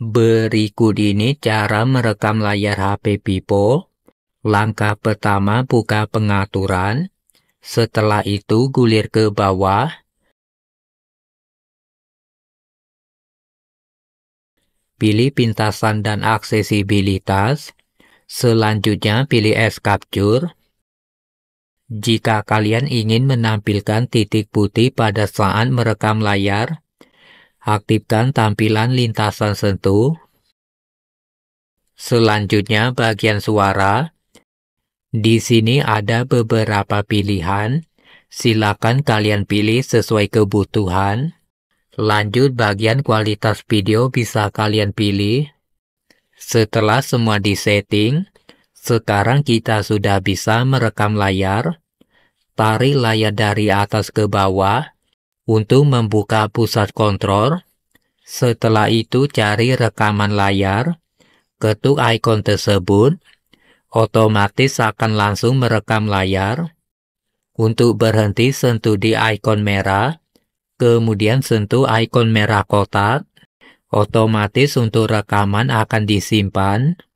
Berikut ini cara merekam layar HP Vivo. Langkah pertama buka pengaturan. Setelah itu gulir ke bawah. Pilih pintasan dan aksesibilitas. Selanjutnya pilih S Capture. Jika kalian ingin menampilkan titik putih pada saat merekam layar, Aktifkan tampilan lintasan sentuh. Selanjutnya bagian suara. Di sini ada beberapa pilihan. Silakan kalian pilih sesuai kebutuhan. Lanjut bagian kualitas video bisa kalian pilih. Setelah semua disetting, sekarang kita sudah bisa merekam layar. Tarik layar dari atas ke bawah untuk membuka pusat kontrol. Setelah itu cari rekaman layar, ketuk ikon tersebut, otomatis akan langsung merekam layar. Untuk berhenti sentuh di ikon merah, kemudian sentuh ikon merah kotak, otomatis untuk rekaman akan disimpan.